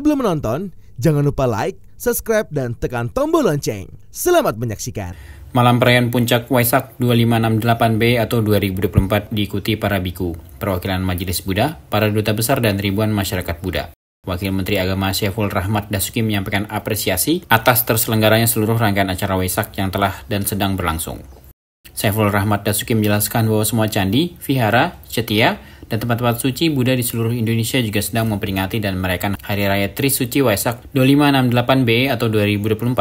Sebelum menonton, jangan lupa like, subscribe, dan tekan tombol lonceng. Selamat menyaksikan. Malam perayaan puncak Waisak 2568B atau 2024 diikuti para biku, perwakilan Majelis Buddha, para duta besar dan ribuan masyarakat Buddha. Wakil Menteri Agama Syaiful Rahmat Dasuki menyampaikan apresiasi atas terselenggaranya seluruh rangkaian acara Waisak yang telah dan sedang berlangsung. Saiful Rahmat Dasuki menjelaskan bahwa semua candi, vihara, cetia, dan tempat-tempat suci Buddha di seluruh Indonesia juga sedang memperingati dan merayakan Hari Raya Tri Suci Waisak 2568 b atau 2024.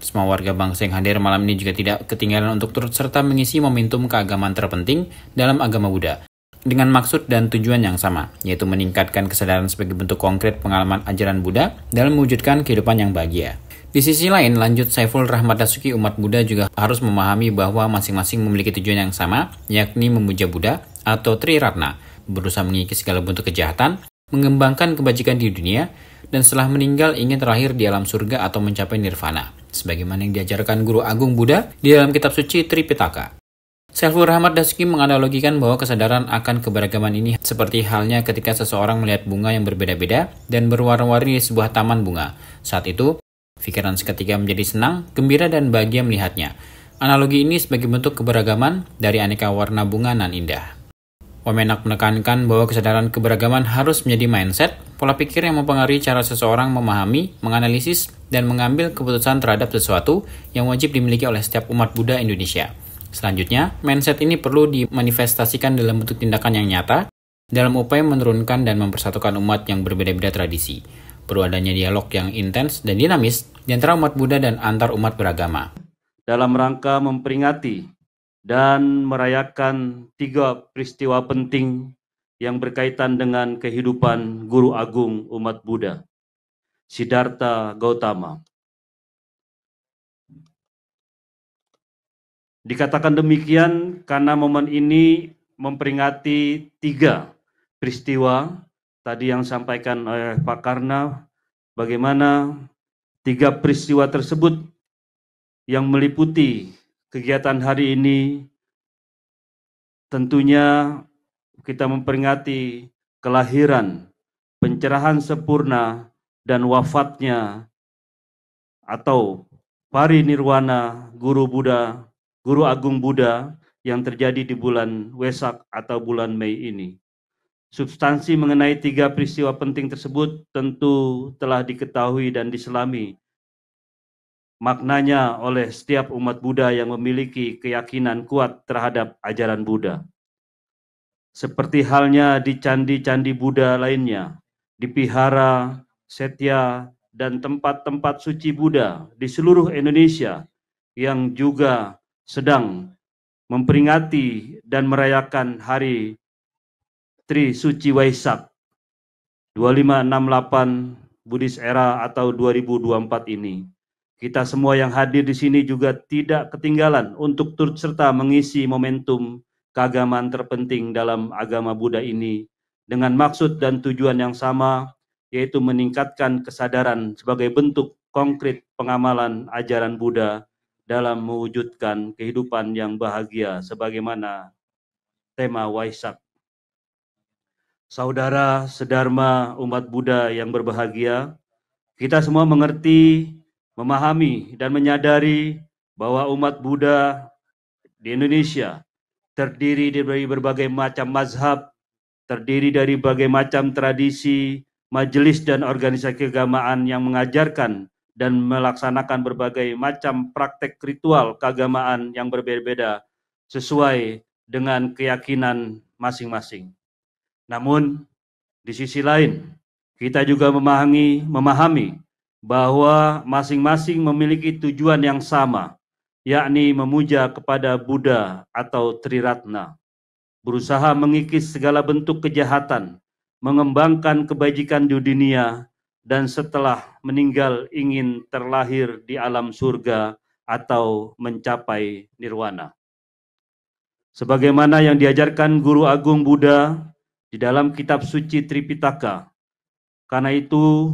Semua warga bangsa yang hadir malam ini juga tidak ketinggalan untuk turut serta mengisi momentum keagamaan terpenting dalam agama Buddha dengan maksud dan tujuan yang sama, yaitu meningkatkan kesadaran sebagai bentuk konkret pengalaman ajaran Buddha dalam mewujudkan kehidupan yang bahagia. Di sisi lain, lanjut Saiful Rahmat Dasuki umat Buddha juga harus memahami bahwa masing-masing memiliki tujuan yang sama, yakni memuja Buddha atau Tri Ratna, berusaha mengikis segala bentuk kejahatan, mengembangkan kebajikan di dunia, dan setelah meninggal ingin terakhir di alam surga atau mencapai nirvana, sebagaimana yang diajarkan Guru Agung Buddha di dalam kitab suci Tripitaka. Saiful Rahmat Dasuki menganalogikan bahwa kesadaran akan keberagaman ini seperti halnya ketika seseorang melihat bunga yang berbeda-beda dan berwarna-warni di sebuah taman bunga. Saat itu, pikiran seketika menjadi senang, gembira, dan bahagia melihatnya. Analogi ini sebagai bentuk keberagaman dari aneka warna bunga nan indah. Wamenak menekankan bahwa kesadaran keberagaman harus menjadi mindset, pola pikir yang mempengaruhi cara seseorang memahami, menganalisis, dan mengambil keputusan terhadap sesuatu yang wajib dimiliki oleh setiap umat Buddha Indonesia. Selanjutnya, mindset ini perlu dimanifestasikan dalam bentuk tindakan yang nyata dalam upaya menurunkan dan mempersatukan umat yang berbeda-beda tradisi. Perlu adanya dialog yang intens dan dinamis di antara umat Buddha dan antar umat beragama. Dalam rangka memperingati dan merayakan tiga peristiwa penting yang berkaitan dengan kehidupan Guru Agung umat Buddha, Siddhartha Gautama. Dikatakan demikian karena momen ini memperingati tiga peristiwa tadi yang disampaikan oleh Pak Karna, bagaimana tiga peristiwa tersebut yang meliputi kegiatan hari ini tentunya kita memperingati kelahiran, pencerahan sempurna, dan wafatnya atau pari nirwana guru Buddha, guru agung Buddha yang terjadi di bulan Wesak atau bulan Mei ini. Substansi mengenai tiga peristiwa penting tersebut tentu telah diketahui dan diselami maknanya oleh setiap umat Buddha yang memiliki keyakinan kuat terhadap ajaran Buddha. Seperti halnya di candi-candi Buddha lainnya, di Pihara, Setia, dan tempat-tempat suci Buddha di seluruh Indonesia yang juga sedang memperingati dan merayakan hari Tri Suci Waisak 2568 Buddhis Era atau 2024 ini. Kita semua yang hadir di sini juga tidak ketinggalan untuk turut serta mengisi momentum keagamaan terpenting dalam agama Buddha ini dengan maksud dan tujuan yang sama, yaitu meningkatkan kesadaran sebagai bentuk konkret pengamalan ajaran Buddha dalam mewujudkan kehidupan yang bahagia sebagaimana tema Waisak. Saudara, sedharma umat Buddha yang berbahagia, kita semua mengerti memahami dan menyadari bahwa umat Buddha di Indonesia terdiri dari berbagai macam mazhab, terdiri dari berbagai macam tradisi, majelis dan organisasi keagamaan yang mengajarkan dan melaksanakan berbagai macam praktek ritual keagamaan yang berbeda-beda sesuai dengan keyakinan masing-masing. Namun, di sisi lain, kita juga memahami, memahami bahwa masing-masing memiliki tujuan yang sama, yakni memuja kepada Buddha atau Triratna, berusaha mengikis segala bentuk kejahatan, mengembangkan kebajikan di dunia, dan setelah meninggal ingin terlahir di alam surga atau mencapai nirwana. Sebagaimana yang diajarkan Guru Agung Buddha di dalam kitab suci Tripitaka. Karena itu,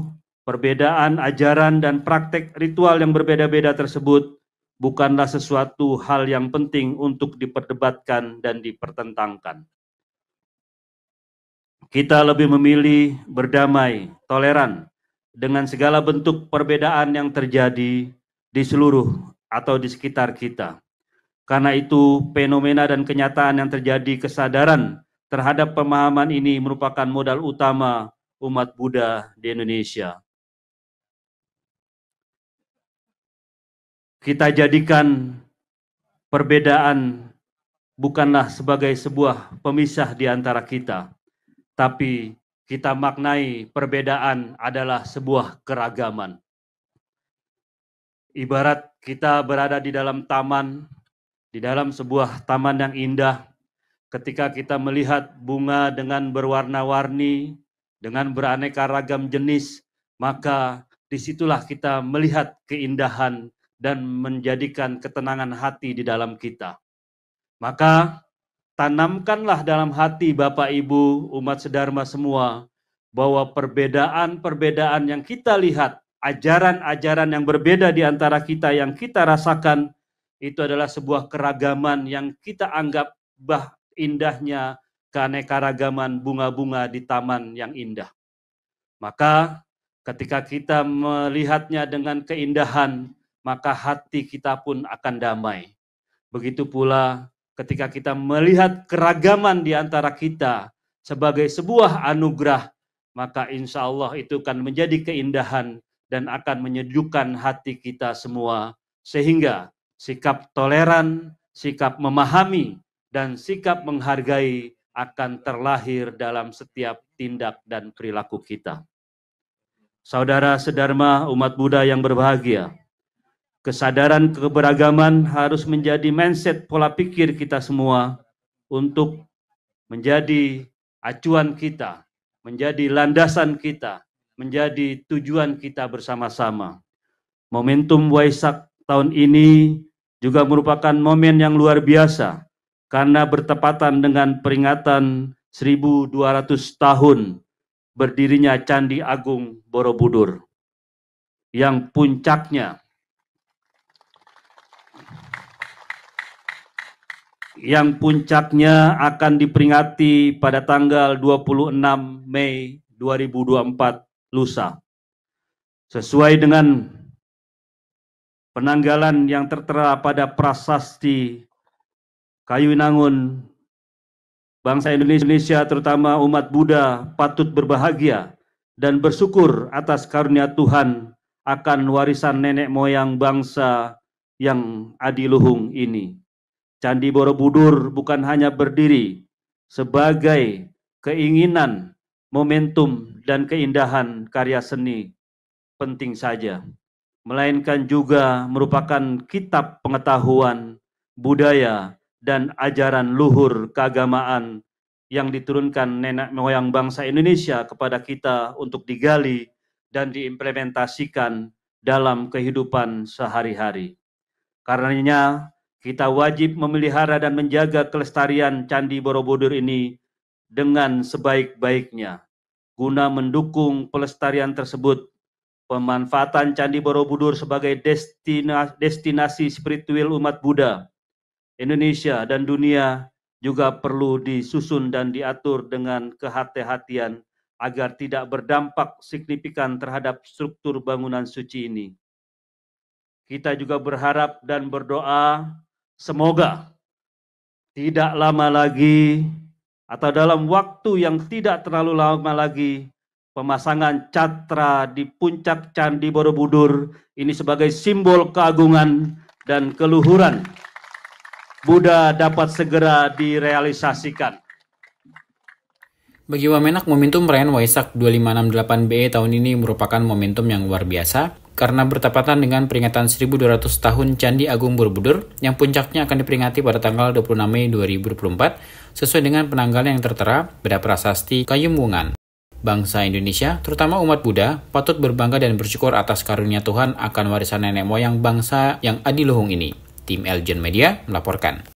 Perbedaan ajaran dan praktek ritual yang berbeda-beda tersebut bukanlah sesuatu hal yang penting untuk diperdebatkan dan dipertentangkan. Kita lebih memilih berdamai, toleran dengan segala bentuk perbedaan yang terjadi di seluruh atau di sekitar kita. Karena itu, fenomena dan kenyataan yang terjadi kesadaran terhadap pemahaman ini merupakan modal utama umat Buddha di Indonesia. kita jadikan perbedaan bukanlah sebagai sebuah pemisah di antara kita, tapi kita maknai perbedaan adalah sebuah keragaman. Ibarat kita berada di dalam taman, di dalam sebuah taman yang indah, ketika kita melihat bunga dengan berwarna-warni, dengan beraneka ragam jenis, maka disitulah kita melihat keindahan dan menjadikan ketenangan hati di dalam kita. Maka tanamkanlah dalam hati Bapak Ibu umat sedharma semua bahwa perbedaan-perbedaan yang kita lihat, ajaran-ajaran yang berbeda di antara kita yang kita rasakan itu adalah sebuah keragaman yang kita anggap bah indahnya keanekaragaman bunga-bunga di taman yang indah. Maka ketika kita melihatnya dengan keindahan, maka hati kita pun akan damai. Begitu pula ketika kita melihat keragaman di antara kita sebagai sebuah anugerah, maka insya Allah itu akan menjadi keindahan dan akan menyejukkan hati kita semua. Sehingga sikap toleran, sikap memahami, dan sikap menghargai akan terlahir dalam setiap tindak dan perilaku kita. Saudara sedarma umat Buddha yang berbahagia, Kesadaran keberagaman harus menjadi mindset pola pikir kita semua untuk menjadi acuan kita, menjadi landasan kita, menjadi tujuan kita bersama-sama. Momentum Waisak tahun ini juga merupakan momen yang luar biasa karena bertepatan dengan peringatan 1200 tahun berdirinya Candi Agung Borobudur yang puncaknya yang puncaknya akan diperingati pada tanggal 26 Mei 2024 lusa. Sesuai dengan penanggalan yang tertera pada prasasti Kayu Nangun, bangsa Indonesia terutama umat Buddha patut berbahagia dan bersyukur atas karunia Tuhan akan warisan nenek moyang bangsa yang adiluhung ini. Candi Borobudur bukan hanya berdiri sebagai keinginan, momentum, dan keindahan karya seni penting saja, melainkan juga merupakan kitab pengetahuan, budaya, dan ajaran luhur keagamaan yang diturunkan nenek moyang bangsa Indonesia kepada kita untuk digali dan diimplementasikan dalam kehidupan sehari-hari. Karenanya, kita wajib memelihara dan menjaga kelestarian Candi Borobudur ini dengan sebaik-baiknya guna mendukung pelestarian tersebut. Pemanfaatan Candi Borobudur sebagai destinasi, destinasi spiritual umat Buddha Indonesia dan dunia juga perlu disusun dan diatur dengan kehati-hatian agar tidak berdampak signifikan terhadap struktur bangunan suci ini. Kita juga berharap dan berdoa Semoga tidak lama lagi atau dalam waktu yang tidak terlalu lama lagi pemasangan catra di puncak Candi Borobudur ini sebagai simbol keagungan dan keluhuran Buddha dapat segera direalisasikan. Bagi Wamenak, momentum perayaan Waisak 2568 BE tahun ini merupakan momentum yang luar biasa karena bertepatan dengan peringatan 1200 tahun Candi Agung Borobudur yang puncaknya akan diperingati pada tanggal 26 Mei 2024 sesuai dengan penanggal yang tertera pada prasasti Kayumwungan. Bangsa Indonesia, terutama umat Buddha, patut berbangga dan bersyukur atas karunia Tuhan akan warisan nenek moyang bangsa yang adiluhung ini. Tim Elgin Media melaporkan.